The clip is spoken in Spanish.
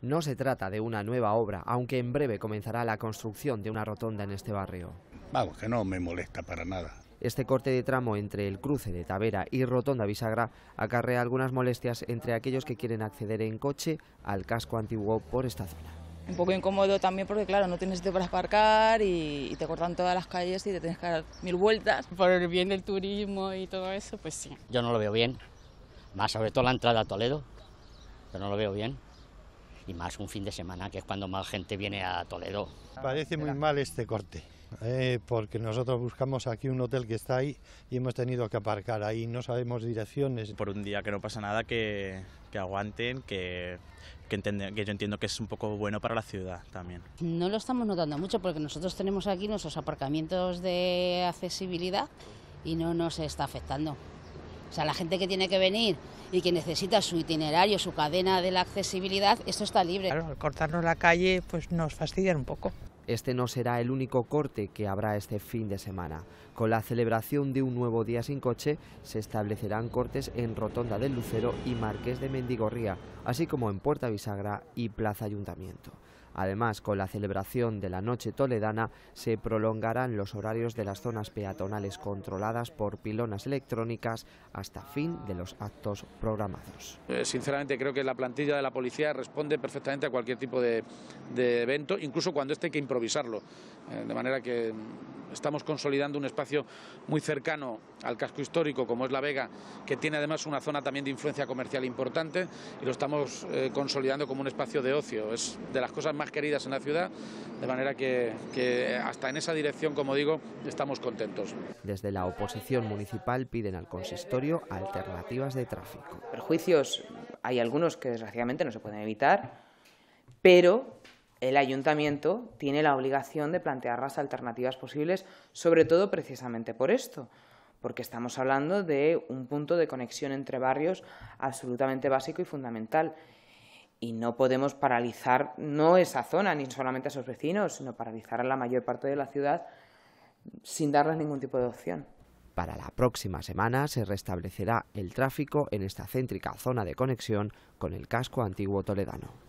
No se trata de una nueva obra, aunque en breve comenzará la construcción de una rotonda en este barrio. Vamos, que no me molesta para nada. Este corte de tramo entre el cruce de Tavera y Rotonda Bisagra acarrea algunas molestias entre aquellos que quieren acceder en coche al casco antiguo por esta zona. Un poco incómodo también porque, claro, no tienes sitio para aparcar y, y, te cortan todas las calles y te tienes que dar mil vueltas. Por el bien del turismo y todo eso, pues sí. Yo no lo veo bien, más sobre todo la entrada a Toledo, yo no lo veo bien y más un fin de semana, que es cuando más gente viene a Toledo. Parece muy mal este corte. Eh, porque nosotros buscamos aquí un hotel que está ahí y hemos tenido que aparcar ahí, no sabemos direcciones. Por un día que no pasa nada, que, que aguanten, que, que, yo entiendo que es un poco bueno para la ciudad también. No lo estamos notando mucho porque nosotros tenemos aquí nuestros aparcamientos de accesibilidad y no nos está afectando. O sea, la gente que tiene que venir y que necesita su itinerario, su cadena de la accesibilidad, esto está libre. Claro, al cortarnos la calle, pues nos fastidian un poco. Este no será el único corte que habrá este fin de semana. Con la celebración de un nuevo día sin coche, se establecerán cortes en Rotonda del Lucero y Marqués de Mendigorría, así como en Puerta Bisagra y Plaza Ayuntamiento. Además, con la celebración de la Noche Toledana se prolongarán los horarios de las zonas peatonales controladas por pilonas electrónicas hasta fin de los actos programados. Eh, sinceramente creo que la plantilla de la policía responde perfectamente a cualquier tipo de, evento, incluso cuando este que improvisarlo. Eh, de manera que Estamos consolidando un espacio muy cercano al casco histórico, como es La Vega, que tiene además una zona también de influencia comercial importante, y lo estamos eh, consolidando como un espacio de ocio. Es de las cosas más queridas en la ciudad, de manera que, que hasta en esa dirección, como digo, estamos contentos. Desde la oposición municipal piden al consistorio alternativas de tráfico. Perjuicios hay algunos que desgraciadamente no se pueden evitar, pero el ayuntamiento tiene la obligación de plantear las alternativas posibles, sobre todo precisamente por esto, porque estamos hablando de un punto de conexión entre barrios absolutamente básico y fundamental. Y no podemos paralizar no esa zona, ni solamente a sus vecinos, sino paralizar a la mayor parte de la ciudad sin darles ningún tipo de opción. Para la próxima semana se restablecerá el tráfico en esta céntrica zona de conexión con el casco antiguo toledano.